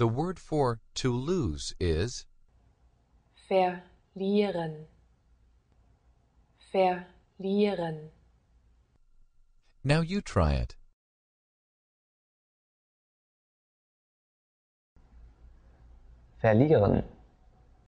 The word for to lose is verlieren. Verlieren. Now you try it. Verlieren.